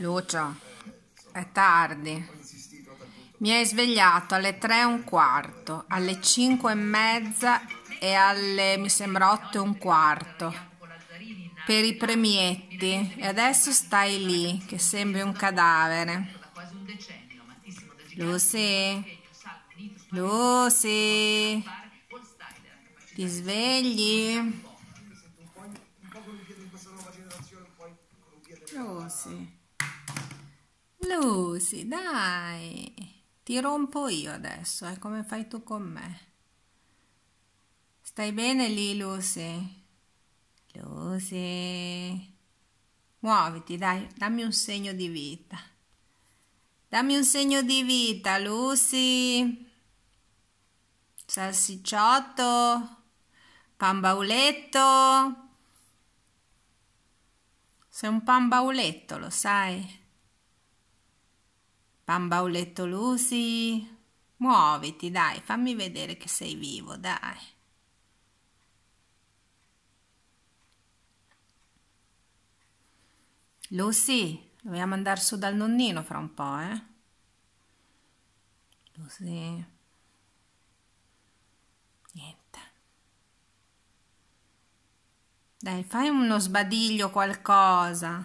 Lucio, è tardi. Mi hai svegliato alle tre e un quarto, alle cinque e mezza e alle, mi sembra, 8 e un quarto per i premietti e adesso stai lì che sembri un cadavere. Lucy, Lucy, ti svegli? Lucy. Lucy, dai, ti rompo io adesso, eh, come fai tu con me? Stai bene lì, Lucy? Lucy, muoviti, dai, dammi un segno di vita. Dammi un segno di vita, Lucy. Salsicciotto, pambauletto. Sei un pambauletto, lo sai? Bambauletto Lucy, muoviti, dai, fammi vedere che sei vivo, dai. Lucy, dobbiamo andare su dal nonnino fra un po', eh? Lucy. Niente. Dai, fai uno sbadiglio qualcosa.